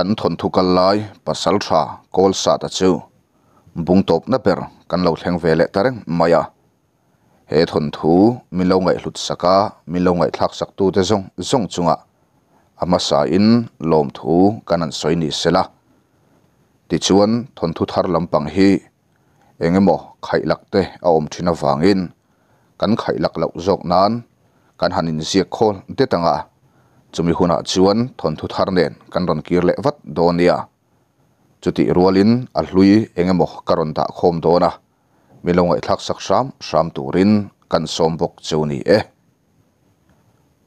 กันทนทุกันไล่ปัสสาวะก็ลสัตว์จูบุ้งตบนับเป็นกันเล่าเสียงเวเลต่างมาเหตุทนทูมิลงไงหลุดสัก้ามิลงไงทักสักตัวเดียวซงจงอ่ะอามาสายินลมทูกันนั้นสวยนิสละติดชวนทนทุทาร์ลำปังฮีเองโมอไข่หลักเตะเอาอมชินาฟังอิน กันไข่หลักหลักจงนั้นกันหันอินเสียโคลเดตังอ่ะ chúng mình chumi huna chuan thon thu thar nen kan ron kir le vat donia chuti rualin anh em engemaw karon ta khom dona milongai thlak sak sham sham turin kan sombok chuni e eh.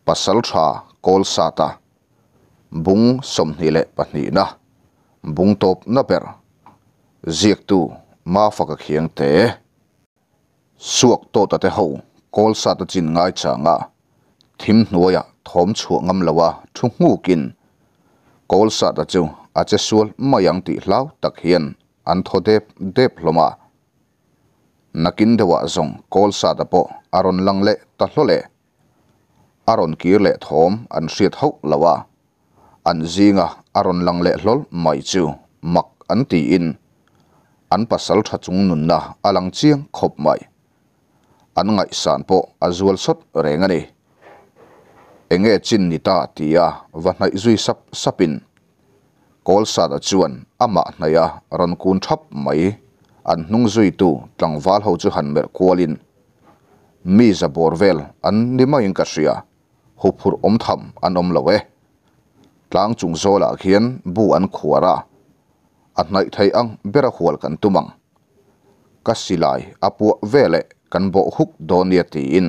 pasal tha kol sata bung somni le pahni na bung top na per ziek tu ma faka khiang te eh. suak to ta te ho kol sata chin ngai changa thim nuaya thom chu ngam lawa à, thu ngu kin kol sa ta chu a che sual mayang ti hlau tak hian an tho dep dep hloma nakin dewa zong kol sa ta po aron lang le ta hlo le aron kir le thom an riat ho lawa an zinga aron lang le hlol mai chu mak an ti in an pasal tha chung nun na alang chiang khop mai an ngai san po azual sot renga ni enge chin ni ta tia va nai zui sap sapin kol sa da chuan ama naya ron kun thap mai an nung zui tu tlangwal ho chu han mer kwalin mi za borvel an nima in ka ria hu phur om tham an om lowe tlang chung zola khian bu an khuara an nai thai ang bera hual kan tumang kasilai apu vele kan bo huk donia ti in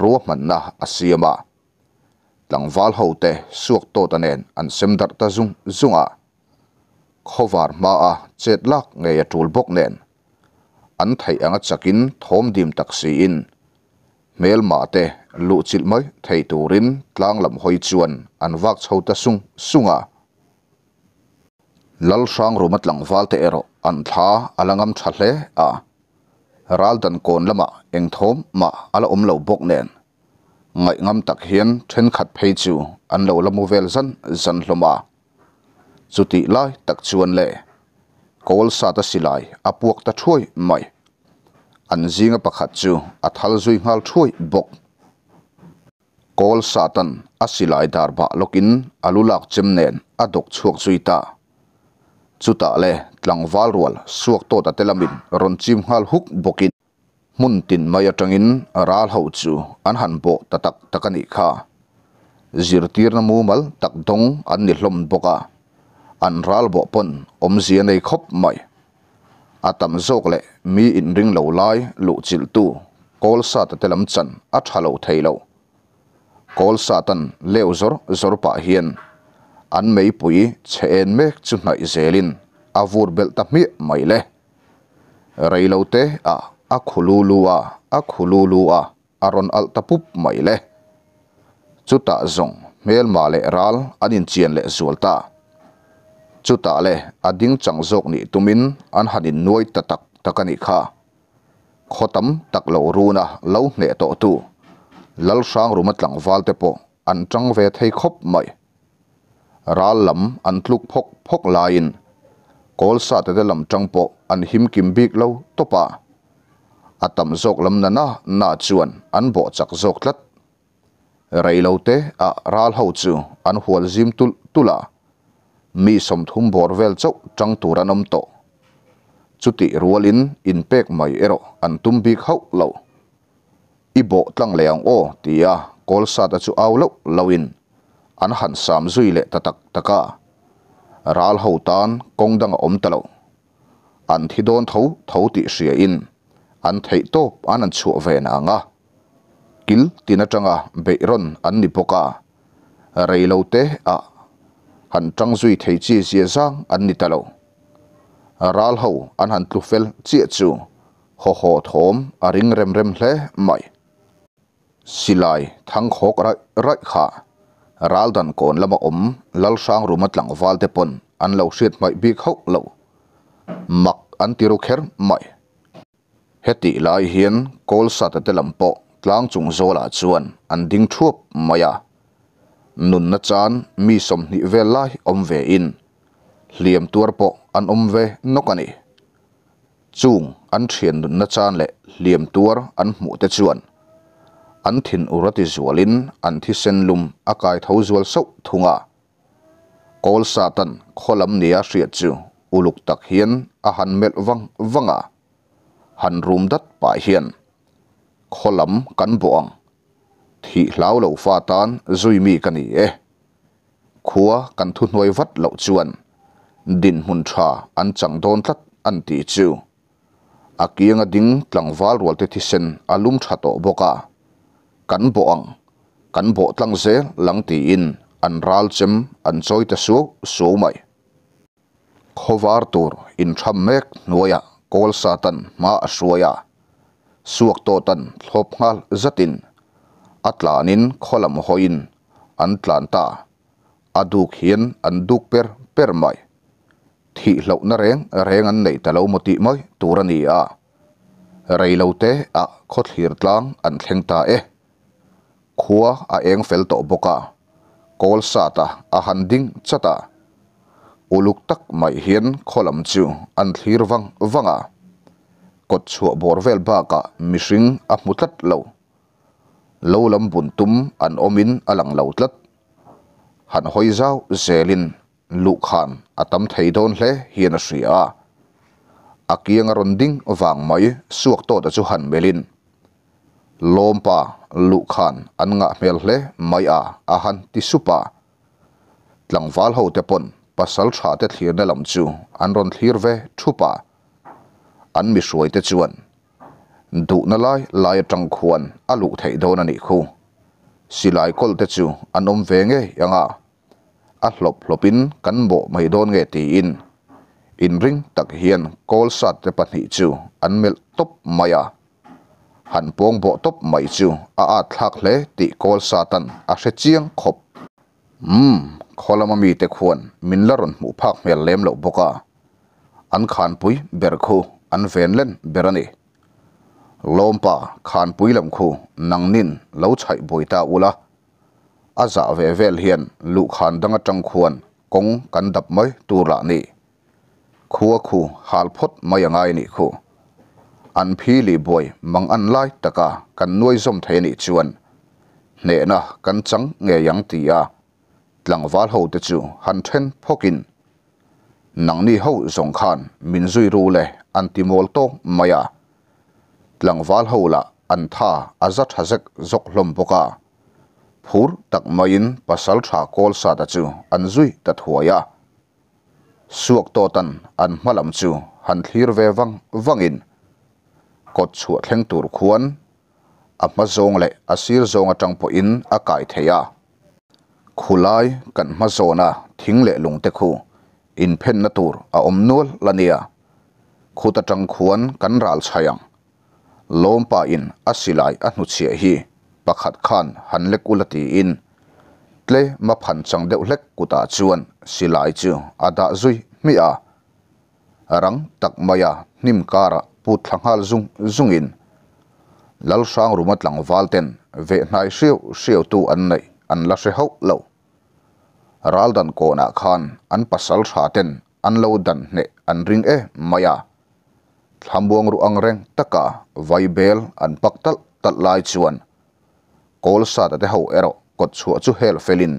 ruwa manna asiyama lang val ho te suak to tanen an sem dar ta zung zunga khovar ma a chet lak nghe ya tul bok nen an thai anga chakin thom dim tak si in mel ma te lu chil mai thei rin tlang lam hoi chuan an wak chho ta sung sunga lal sang rumat lang val te ero an tha alangam chale a ral dan kon lama eng thom ma ala om lo bok nen ngai ngam tak hian then khat phei chu an lo lamu vel zan zan hloma chuti à. lai tak lệ, le kol sa ta silai à buộc ta thui mai an zinga pakhat à chu a thal zui ngal thui bok kol satan a silai dar ba lokin alulak chimnen adok chuak zuita chuta le tlangwal rual suak to ta telamin ron chim hal bốc bokin mun tin mai atangin ral ho chu an han bo tatak takani kha zirtir na mu mal tak dong an ni hlom boka an ral bo pon om zia nei khop mai atam zok le mi in ring lo lai lu chil tu kol sa ta telam chan a thalo thailo kol sa tan leu zor zor pa hian an mei pui chen mek chu nai zelin avur bel ta mi mai le reilote a akhululua akhululua aron al tapup mai le chuta zong mel ma le ral anin chien le zulta chuta le ading changjok ni tumin an hanin nuai tatak takani kha khotam tak lo runa lo ne to tu lal sang rumat lang wal te po an chang ve thei khop mai ral lam an tluk phok phok lain kol sa te lam chang po an him kim bik lo topa atam zok lam na na na chuan an bo chak zok tlat reilote a ral ho chu an hual zim tul tula mi som thum bor vel chau chang tur anom to chuti rualin in pek mai ero an tum bik hau lo i tlang leang o tia kol sa ta chu au lo lawin an han sam zui le tatak taka ral ho tan kongdang om talo an thidon thau thau ti sia in an thấy to an an chu ve na anga kil tina tanga beiron an ni poka reilo te à han trăng duy thấy chi zia sang an ni talo ral ho an han tlu fel chi chu ho ho thom a ring rem rem hle mai silai thang khok rai rai kha ral dan kon lama om lal sang ru rumat lang wal te pon an lo siet mai bi khok lo mak an tiru kher mai hết heti lai hian kol sat te lampo tlang chung zola chuan an ding thup maya nun nát chan mi som nhị về lai om về in liam tuar po an om ve nokani chung an thian nun na chan le liam tuar an mu te chuan an thin urati zualin an thi sen lum akai tho zual so sát tận satan kholam nia sẹt hriat u lục tak hian a mệt văng văng wanga han room dat pa hian kholam kan buang thì lão lẩu pha tan duy mi cái ế, e khua cần thu nuôi vắt lẩu chuan din hun trà ăn chẳng đôn tắt ăn tỷ chiu a à kia ngà ding tlang val ruột tê sen alum à trà tổ bô cả cắn bộ ăn cắn bộ tlang dế lăng tỷ in ăn ral chấm ăn soi tê số số mày khovar tur in trăm mét nuôi à kol sa tan ma asroya suak to tan thlop ngal zatin atlanin kholam hoin an tlanta aduk hian an duk per per mai thi lo na reng reng an nei talo moti moi turani a rei lo te a khot hlir tlang an ta e khua a eng fel to boka kol sa ta a handing chata uluk tak mai hian kholam chu an thlir wang wanga kot à. chhuah bor vel baka mihring a hmutlat lo lo lam bun tum an omin alang à lo tlat han hoi zau zelin lu khan atam à thei don hle hian a hria akiang ron ding wang mai suak to da chu han melin lompa lu khan an nga mel hle mai a a han ti supa tlangwal ho te pon pasal tha te thlir na lam chu an ron thlir ve thupa an mi suai te chuan du na lai lai tang khuan alu thei don ani khu silai kol te chu an om ve nge yanga a hlop hlopin kan bo mai don nge ti in in ring tak hian kol sat te pahnih chu an mel top maya han pong bo top mai chu a a thlak hle ti kol satan a hre chiang khop อืม hmm, ขลมามีแต่ควรมินลรุนมุพักเมลเลมเหลบกาอันขานปุยเบรคูอันเวนเลนเบรนีลมปาขานปุยลำคูนังนินเล้าใชบุยตาอุลาอาจาเวเวลเฮียนลูกขานดังจังควรกงกันดับไม่ตูระนี่ขัวคูฮาลพดมายังไงนี่คู อันพีลีบวยมังอันไล่ตะกากันนวยสมเทนี่ชวนเนนะกันจังเงยังตีอา tlang wal hầu te chu han then phokin nang ni ho zong khan min zui ru le anti molto maya tlang wal hầu là an tha azat hazek zok hlom poka phur tak mayin pasal tha kol sa ta chu an zui ta thuaya suak to tan an hmalam chu han thlir ve wang wangin kot chu thleng tur khuan ama zong le asir zong atang po in akai theya khulai kan ma zona thingle lungte khu in phen na tur a omnul lania khuta tang khuan kan ral chhayang pa in asilai a hnu chia hi pakhat khan hanle kulati in tle ma phan chang deuh hlek kuta chuan silai chu ada zui mi a rang tak maya nim kara pu thlanghal zung zung in, lal sang rumat lang valten ve hnai hriu hriu tu an nei an la se ho lo ral dan ko na khan an pasal tha ten an lo dan ne an ring e maya thambuang ru ang reng taka vaibel an paktal tat lai chuan kol sa ta te ho ero kot chu chu hel felin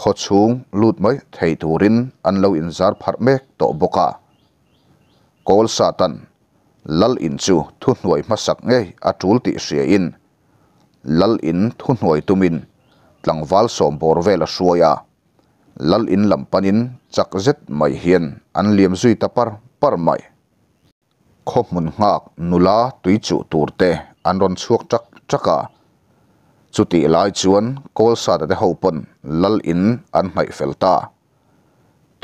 kho chung lut mai thei turin an lo in zar phar mek to boka kol sa tan lal in chu thu hnuai masak ngei atul ti sia in lal in thu hnuai tumin tlangwal sawm bawr vel a suaya lal in lam panin chak zet mai hian an liam zui tapar par mai kho mun ngak nula tui chu turte an ron chuak chak chaka chuti lai chuan kol sa da ho pon lal in an mai felta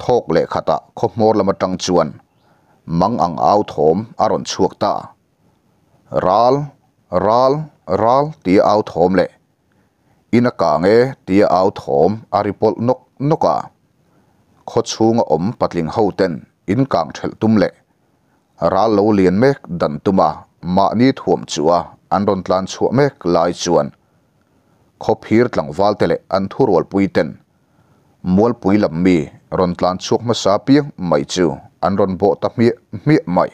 thok le khata kho mor lama tang chuan mang ang au thom aron chuak ta ral ral ral ti au thom le ina kange tia au thom aripol nok noka kho chunga om patling hoten in kang thel tumle ra lo lian mek dan tuma ma ni thuam chua an ron tlan chu mek lai chuan kho phir tlang wal tele an thurol puiten mual pui lam mi ron tlan chuk ma sa pi mai chu an ron bo ta mi mi mai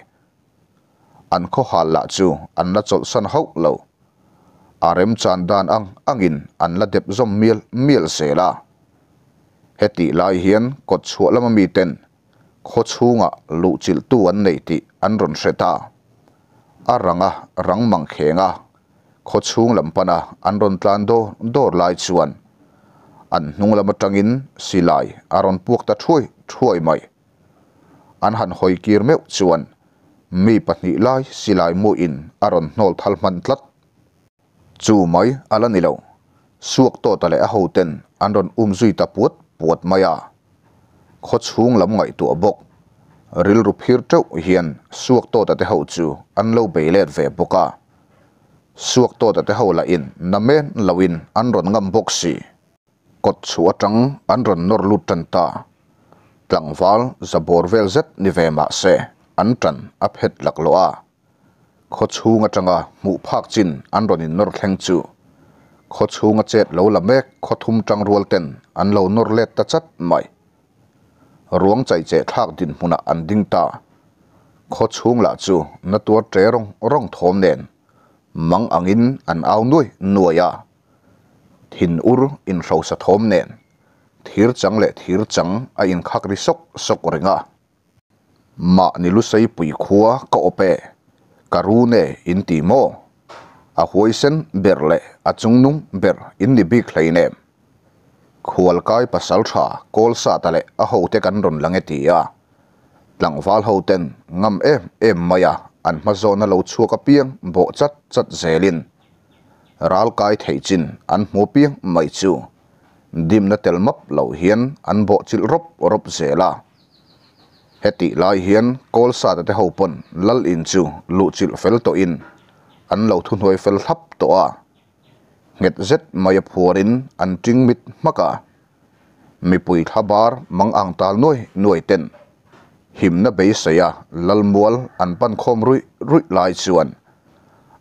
an kho hal la chu an la chol san hau lo arem chan dan ang angin an la dep zom mil mil sela heti lai hian kot chu lama mi ten kho chunga lu chil tu an nei ti an ron seta aranga rang mang khenga kho chung lampana an ron tlan do dor lai chuan an hnung lama tangin silai aron puak ta thui thui mai an han hoi kir meu chuan mi pahnih lai silai mu in aron nol thal man tlat chu mai ala ni lo suak to tale a hoten andon um zui ta puat puat maya à. kho chung lam ngai tu bok ril ru phir teu hian suak to ta te ho chu an lo be let ve boka à. suak to ta te ho la in namen lawin an ron ngam bok si kot chu atang an ron nor lut tan ta tlangwal zabor vel zet ni ve ma se an tan aphet lak lo a ขชูงจังอ่มูพักจินอันรอนินนรแข่งจูขชูงเจ็ดเหลวละเมกขทุมจังรัวเต็นอันเหลวนรเลตตะชัดไม่รวงใจเจ็ดทักดินพุนอันดิงตาขชูงละจูนตัวเจรงร่องทอมเนนมังอังอินอันเอาด้วยนัวยาทินอุรอินเราสะทอมเนนทีรจังเละทีรจังอันขักริสกสกเริงอ่ะมาในลุสัยปุยขัวก็อเป karune in ti mo a huisen berle a chungnum ber in ni bik thleine khual kai pasal tha kol sa tale a hote kan ron lange ti a tlangwal hoten ngam em em maya an ma zona lo chu ka piang bo chat chat zelin ral kai thei chin an mu piang mai chu dim na tel map lo hian an bo chil rop rop zela เฮติลายเฮียนกอลซาแต่เฮาปนลลินจูลูจิลเฟลโตอินอันเลาทุนหวยเฟลทับตัวเงตเซตไม่พอรินอันจิงมิดมากะมีปุยทับบาร์มังอังตาลน้อยน้อยเต็นหิมนาเบย์เสียลลมวลอันปันคมรุยรุยลายชวน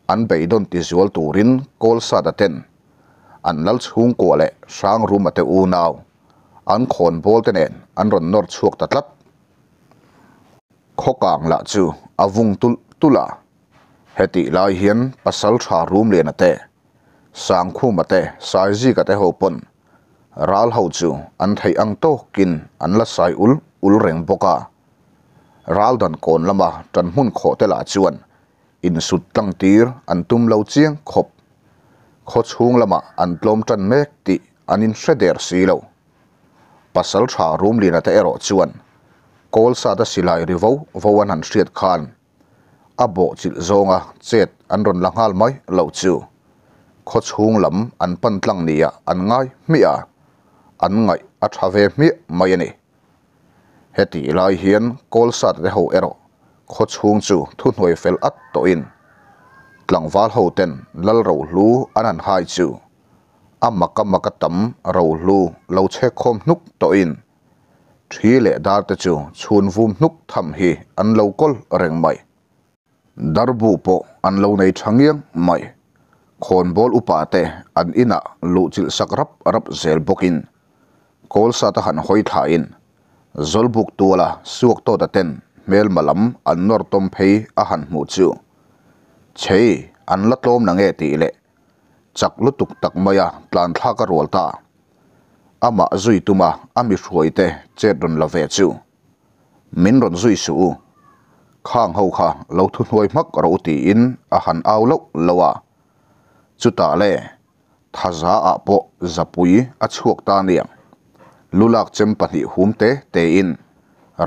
อันเบย์ดนติสวลตูรินกอลซาแต่เต็นอันลลชุงกัวเล่สร้างรูมาเตอูนาวอันคนโบลเตเนนอันรอนนอร์ชวกตัดลับข้อกางละจูอาวุงตุลตุลาเหติลายเฮียนปัสสลชารูมเลนเตสังคูมาเตสายจีกะเตหปนรัลเฮาจูอันไทยอังโตกินอันละสายอุลอุลเริงปการัลดันโกนละมาจันมุนโคเตลาจวนอินสุดตั้งตีร์อันตุมเลวเจียงขบขดชูงละมาอันลมจันเมกติอันอินเสเดอร์ซีเลวปัสสลชารูมเลนเตเอรจวน kol sa ta silai ri vo vo an han hriat khan abo chil zonga chet an ron langhal mai lo chu kho chhung lam an pan tlang nia an ngai mi a an ngai a thave mi mai ani heti lai hian kol sa te ho ero kho chhung chu thu hnoi fel at to in tlang wal ho ten lal ro lu an an hai chu amma kam makatam ro lu lo che khom nuk to in ทีเละดาร์ตจูชวนฟุมนุกทำฮีอันเลวกลเร่งไม่ดาร์บูปอันเลวในช่างยังไม่คนบอลอุปาเตอันอินะลุจิลสักรับรับเซลบกินกอลสัตหันหอยทายินจลบุกตัวละสวกตัวตะเต็นเมลมาลำอันนอร์ตมเพยอาหันมูจูเชยอันละตลมนังเอตีเละจักลุตุกตักมายาตลานทากรวลตา ama zui tuma ami ruai te che don la ve chu min ron zui su khang ho kha lo thu hoi mak ro ti in a han au lo lawa chu ta le thaza a po zapui a chuak ta niang lulak chem pahi hum te te in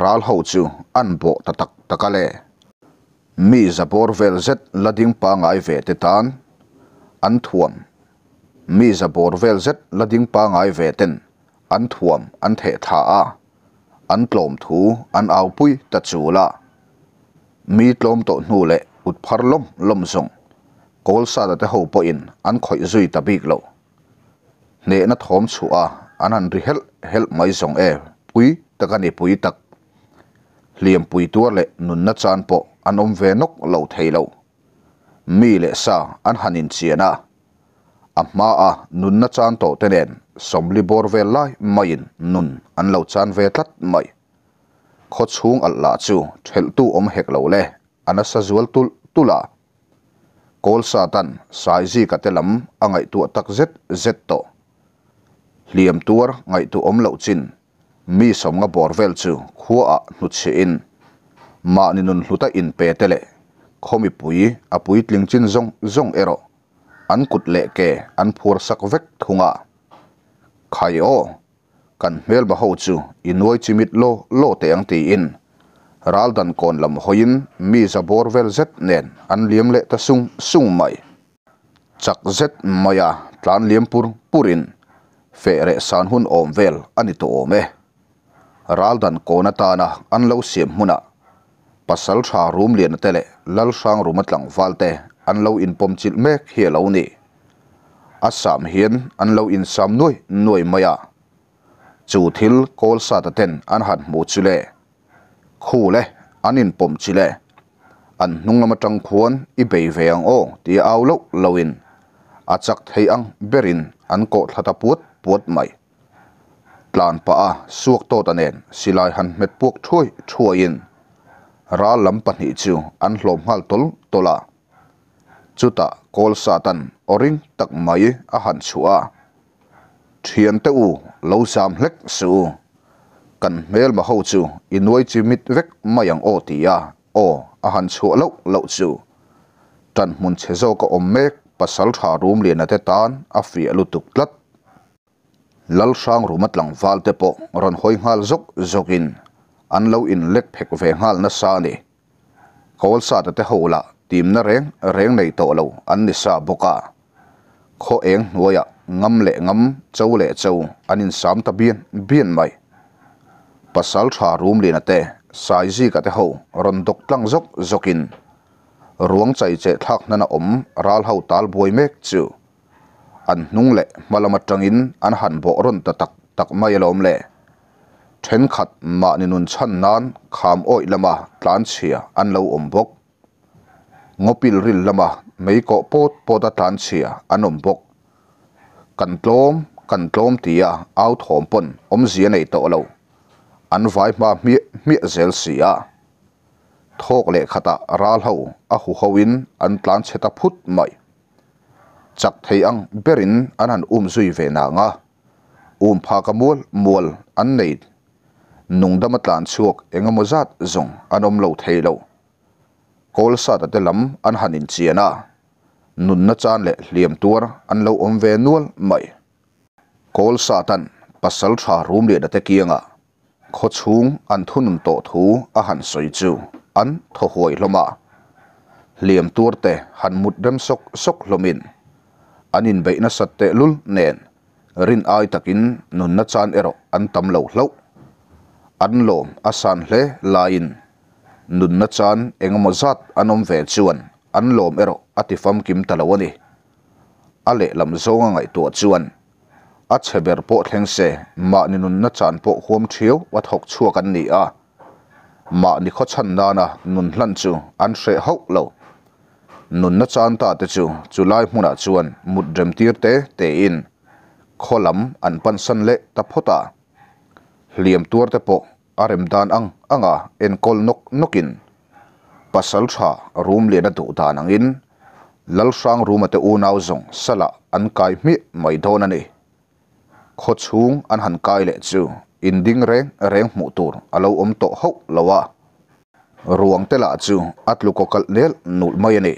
ral ho chu an bo tatak takale mi zapor vel zet lading pa ngai ve te tan an thuam mi za bor vel zet la ding pa ngai ve ten an thuam an the tha a an tlom thu an au pui ta chu la mi tlom to nu le ut phar lom lom zong kol sa da te ho po in an khoi zui ta bik lo ne na thom chu a an an ri hel hel mai zong e pui ta ka ni pui tak liam pui tur le nun na chan po an om ve nok lo thei lo mi le sa an hanin chiana amma à, nun na chan to tenen somli bor về lại mày in nun an lo chan về tlat mày. kho chung al la chu thel tu om hek lo le ana sa zual tul tula kol tan, sai ji ka anh angai tu tak zết zết to liam tuar ngai tu om lo chín. mi som nga bor về chu khuwa nu che in ma ni nun hluta in pe tele khomi pui bụi tling chín zong zong ero an lệ le ke an sắc sak vek thunga khai o cần hmel ba ho chu inoi chim ít lo te tiếng ti in ral con làm lam in mi za bor vel zet nen an liam lệ ta sung sung mai chak zet maya tlan liam pur purin fe re san hun om vel ani to ome ral dan con ta na an lo siam huna pasal tha room lian tele lal sang rumat lang valte an lâu in pom chil mek hi lo ni assam hian an lâu in sam nuôi nuôi maya chu thil kol sa ta ten an han mu chu le khu le an in pom chi le an nung lama tang khuan i bei ve ang o ti au lo lo in a chak thei ang berin an ko thlata put put mai tlan pa a suak to ta nen silai han met puak thui thua in ra lam pa ni chu an hlom hal tol tola chuta kol satan oring tak mai a han chua thian te u lo sam hlek su kan mel ma ho chu inwai chi mit vek mayang o tia o a han chu lo lo chu tan mun che zo ka om mek pasal tha rum le na te tan a fi lu tuk tlat lal sang rumat lang val te po ron hoi ngal zok zokin an lo in lek phek ve ngal na sa ni kol sa ta te ho la tìm na reng reng nei to lo an ni sa boka kho eng ngâm lệ ngâm châu lệ châu chau anin sam ta bian bian mai pasal tha room le na te sai ji ka te ho ron dok tlang in jokin ruang chai che thak nana om ral ho tal boi mek chu an nung lệ le malama tangin an han bo ron ta tak tak mai lệ le then khat ma ni chân chan nan kham oi lama tàn chhia an lâu om bok ngopil ril lama mấy ko pot pota atan sia anom bok kan tlom kan tlom tia out hom pon om zia này to lo an vai ma mi mi zel sia thok le khata ral ho a hu hoin an tlan cheta phut mai chắc thấy ang berin an an um zui ve na nga um pha ka mul mul an nei nung dama tlan chuak engamow zat zong anom lo thấy lo kolsa ta te lam an hanin chiana nun na chan le hliam tuar an lo om ve nual mai kolsa tan pasal tha room le da te kianga kho chung an thunum to thu a han soi chu an tho hoi loma liam tuar te han mut rem sok sok lomin anin beina sat te lul nen rin ai takin nun na chan ero an tam lo hlo an lom asan hle lain nun na chan engemaw zat an awm ve chuan an lawm erawh a tifam kim talo ale a lehlam zawnga ngaih tuah chuan a chheber pawh thleng se mah ni nun na chan pawh huam thiu a thawk chuak an ni a mah ni khaw chan na nun hlan chu an hre ho lo nun na chan ta te chu chulai hmunah chuan mut rem tir te te in kholam an pansan le ta phota hliam tuar te pawh arem dan ang anga en kol nok nokin pasal tha room lena du dan angin lal sang room ate unau zong sala an kai mi mai don ani kho chung an han kai le chu inding reng reng mu tur alo om to ho lawa ruang tela chu atlu ko kal nel nul mai ani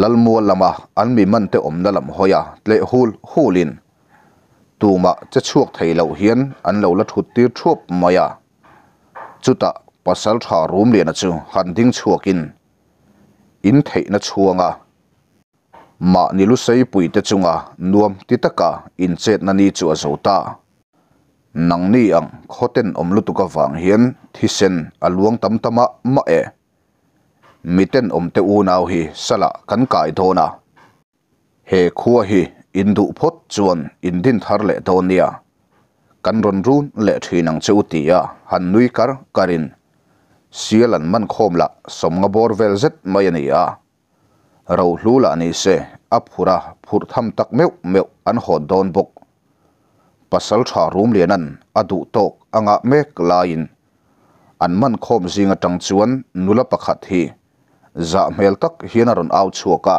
lal mu lama an mi man te om na lam hoya tle hul hulin tuma che chuak thei lo hian an lo la thut tir thup maya จุดะปัสสาวะรูมเรียนจูหันดิ้งชัวกินอินเทนชัวงะมานิลุใส่ปุ๋ยแต่จุงะนวมติตะกะอินเจตนันีจัวโซตานังนี่อังโคเต็นอมลุตุกฟังเฮียนที่เซนอลวงตั้มตมะมะเอมิเต็นอมเตอูนาวฮีสละกันไก่โดนาเฮคัวฮีอินดุพดจวนอินดินทารเลโทเนีย kan ron run le thi nang cheu tia han nui kar karin sialan man khom la somnga bor velzet zet mai ani a ro hlu la ni se aphura phur tham tak meu meu an ho don bok pasal tha room lenan adu tok anga mek lain an man khom zinga tang chuan nula pakhat hi za mel tak hian aron au chuaka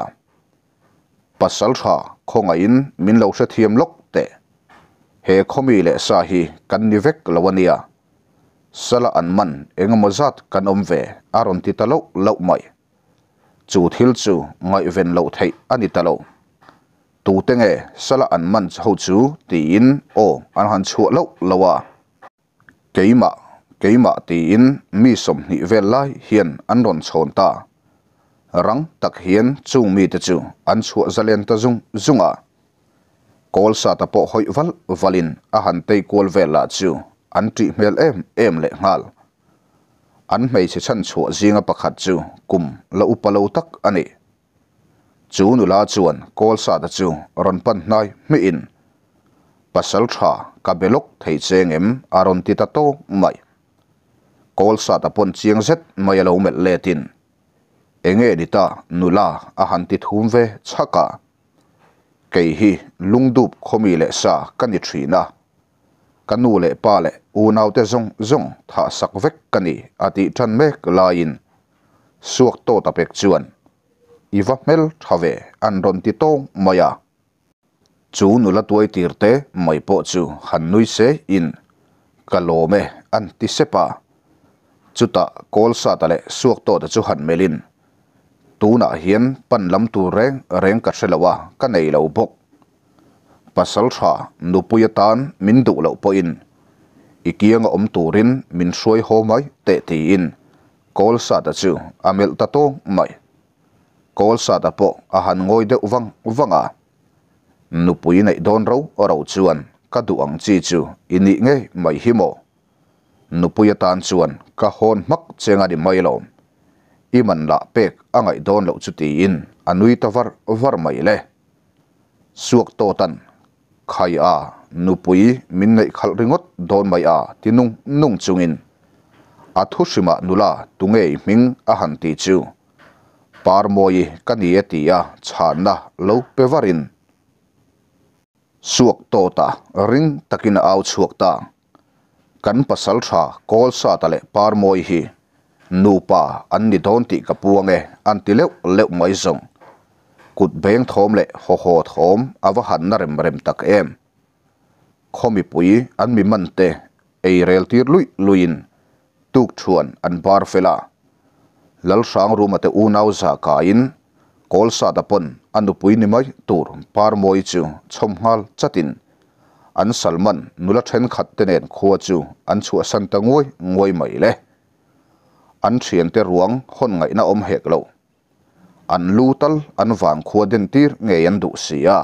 pasal tha khonga in min lo se thiam lok te he khomi le sa hi kan ni vek lawania sala an man engemaw zat kan om ve aron ti talo lo mai chu thil chu ngai ven lo thei ani talo tu te nge sala an man ho chu ti in o an han chu lo lawa keima keima ti in mi som ni vel lai hian an ron chon ta rang tak hian chu mi te chu an chu zalen ta zung zunga kol sa ta po hoi val valin a han te kol ve la chu an ti mel em em le ngal an mei se chan chu zinga pakhat chu kum la upalo tak ani chu nu la chuan kol sa ta chu ron pan nai mi in pasal tha ka belok thei cheng em aron ti ta to mai kol sa ta pon chiang zet mai lo mel le tin enge dita nula a han ti thum ve chaka cái hi lung đụp khomi lệ sa cái gì thủy na cái nô lệ pa lệ u nào thế zong zong thà sắc cái gì căn đi ati chan lai in suộc to ta pek chuyện iva mel thave an ron ti tong maya chu nu la tuai tir te mai po chu han nui se in kalome an ti sepa chuta kol sa ta lệ suộc to ta chu han melin tu na hian pan lam tu reng reng ka thelawa cả nei lo bok pasal tha nu puya tan min du lo po in ikiang om rin min suai homai te ti in kol sa da chu amel à ta to mai kol sa da po a à han ngoi de wang wanga à. nu pui nay don ro rau chuan cả du ang chi chu ini nge mai himo nu puya tan chuan ka hon mak chenga di mai lom iman la pek angai don lo chuti in anui tawar var mai le suak to tan khai a nupui min nei khal ringot don mai a tinung nung chungin a thu sima nula tungei ming a han ti chu parmoi kani etia chana lo pevarin suak to ta ring takin au chuak ta kan pasal cha kol sa tale parmoi hi nupa an ni thon ti kapuange an ti leu leu mai zong kut beng thom le ho ho thom awa han na rem rem tak em khomi pui an mi man te ei rel tir lui luin tuk chuan an bar fela lal sang ruma te unau za kain kol sa da pon anu pui ni mai tur par moi chu chom hal chatin an salman nula then khat te nen khuwa chu an chu san ta ngoi ngoi mai le an thian te ruang hon ngai na om hek lo an lu tal an wang khua den tir nge an du sia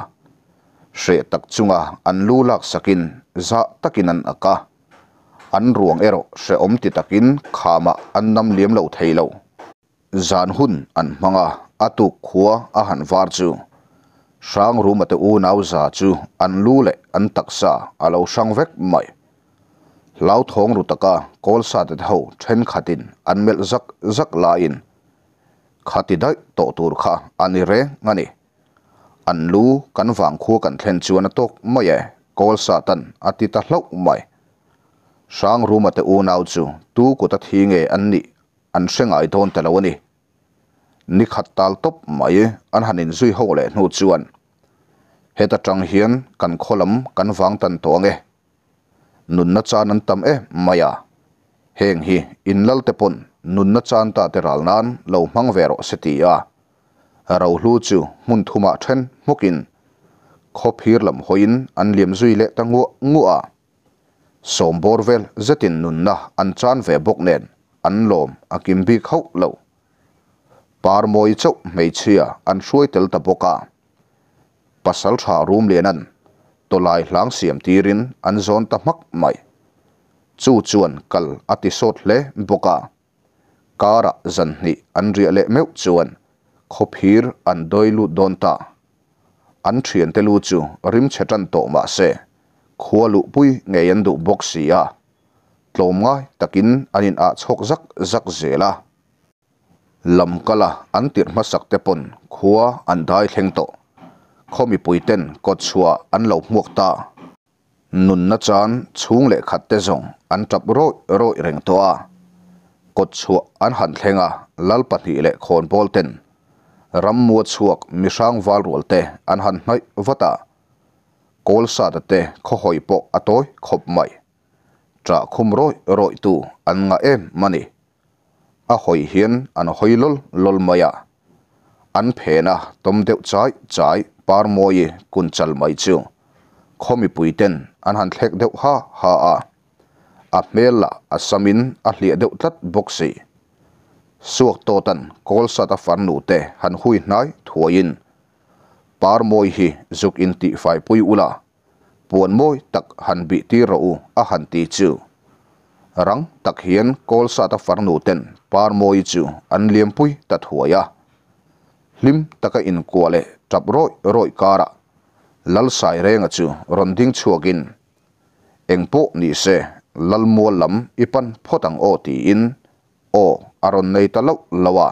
she tak chunga an lu lak sakin za takin an aka an ruang ero she om ti takin khama an nam liam lo thei lo zan hun an manga atu khua a han war chu sang ru mate u nau za chu an lu le an taksa alo sang vek mai lao thong ru taka kol sa de thau chen khatin anmel zak zak lain khati dai to tur kha ani re ngani an lu kan wang khu kan thlen chuan tok mai e kol sa tan ati ta hlok mai sang ru ma te u nau chu tu ko ta thing e an ni an seng ai don ta lo ni tal top mai e, an zui ho le nu chuan heta tang hian kan kholam kan tan to nge nun na chan an tam e maya heng hi in lal te pon nun na chan ta te ral nan lo mang ve ro se ti a ro hlu chu mun thuma then mukin khop hir lam hoin an liam zui le tangu ngu a som bor vel zetin nun na an chan ve bok nen an lom akim bi khau lo par moi chau mei chia an shuai tel ta boka pasal tha room lenan to lai lang siam tirin an zon ta hmak mai chu chuan kal ati sot le boka kara zan ni an ria le meu chuan khop an doilu don ta an thian te lu chu rim chetan to ma se khualu pui ngei an du boxia tlom ngai takin anin a ah chhok zak zak zela lam kala an tir ma sak te pon khua an dai thleng to ข้อมีปุยเต้นกดชัวอันเหลาหมวกตานุนนัจานช่วงเละขัดเตจงอันจับโรยโรยเร่งตัวกดชัวอันหันเทงะลัลปฏิเละโคนบอลเต้นรำมวดชวกมีช่างวาลวลเตอันหันน้อยวตากอลสาดเตข้อหอยปกอตอยขบไม่จะคุมโรยโรยตูอันงะเอ็มมันนี่อหอยเฮียนอันหอยลลลมายา an phe na tom deuh chai chai par moi kun chal mai chu khomi puiten an han thlek deuh ha ha a a mela asamin a hlia deuh tlat boxi suak to tan kol sa ta fan nu te han hui nai thuain par moi hi zuk in ti fai pui ula puan moi tak han bi ti ro u a han ti chu rang tak hian kol sa ta far nu ten par moi chu an liam pui ta thuaya lim taka in kuale tap roi roi kara lal sai renga chu ronding chuakin engpo ni se lal lam ipan photang o ti in o aron nei talo lawa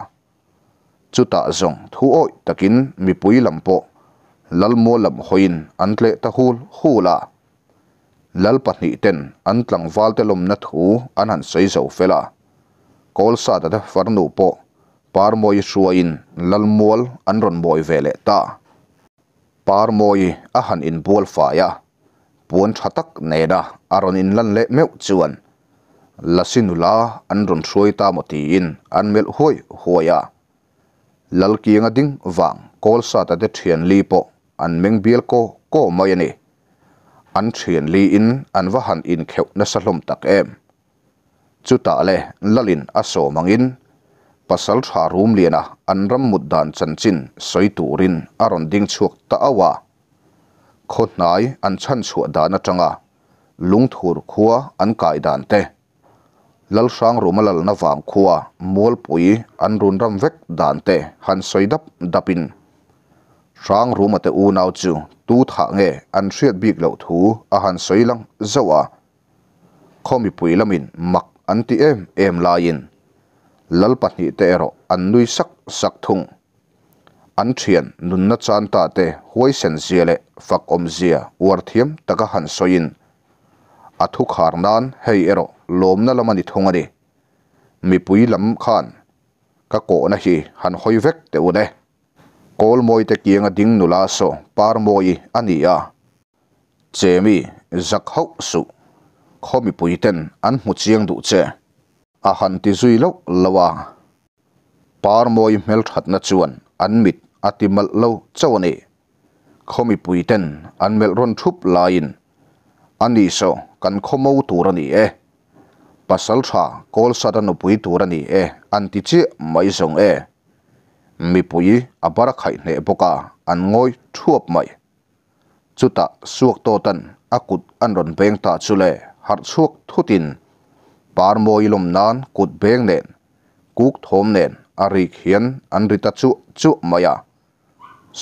chuta zong thu oi takin mipui lampo lal lam hoin antle ta hul hula lal pahni ten antlang valte lom na thu an han sei zo fela kol sa da farnu po in suain lalmual an ron moi vele ta parmoi ahan in bol faya puan thatak neda aron in lan le meu chuan la an ron suai ta moti in an mel hoi hoya lalkianga ding wang kol sa ta de thian li po an meng biel ko ko mai ani an thian li in an wa in kheu na salom tak em chu ta le lalin aso mang in pasal tha rum liana anram muddan chanchin soiturin aron ding chuk ta awa khotnai an chan chu dana changa thur khuwa an kai dan te lal sang rumalal na wang khuwa mol pui an run ram vek dan te han soidap dapin sang rumate u nau chu tu tha nge an hriat bik lo thu a han soilang zawa khomi pui lamin mak an ti em em lain lal pahnih te ero an nui sak sak thung an thian nun na chan ta te huai sen ziale fak om zia war thiam taka han soin a thu khar nan hei ero lom na lamani thongani mi pui lam khan ka ko na hi han hoi vek te une kol moi te kianga ding nula so par moi ania chemi zak hau su khomi pui ten an mu chiang du che a han ti zui lo lawa par moi mel that na chuan an mit atimal lo chawani khomi puiten an mel ron thup lain ani so kan khomo turani e pasal tha kol sada no pui turani e anti chi mai zong e mi pui abara khai ne boka an ngoi thuap mai chuta suak to tan akut an ron beng ta chule har chuak thutin parmoilom nan kut beng nen kuk thom nen arik hian rita chu chu maya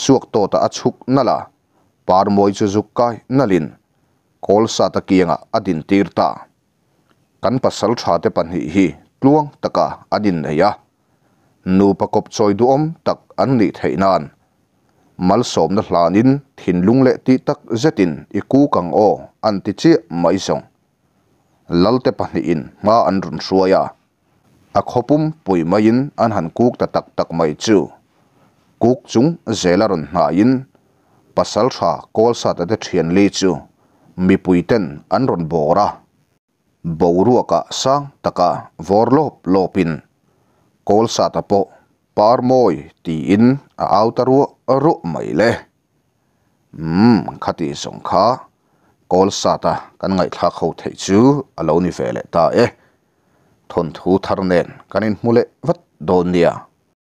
suak to ta achuk nala parmoi chu zukkai nalin kolsa takianga adin tirta kan pasal tha te pan hi hi tluang taka adin neya nu pakop choi du om tak an ni theinan mal som na hlanin thin lung le ti tak zetin iku kang o an ti chi mai song lalte in ma an run suaya a khopum puimain an han kuk ta tak tak mai chu kuk chung zela ron hnain pasal tha kol sa ta te thian li chu mi puiten an ron bora boruaka sang taka vorlop lopin kol sa ta po par moi ti in a autaru ru mai le mm khati songkha kawl sata kan ngaih thla kho thei chu à alo lo ni ve ta e thon thu thar nen kan in hmu leh vat dawn nia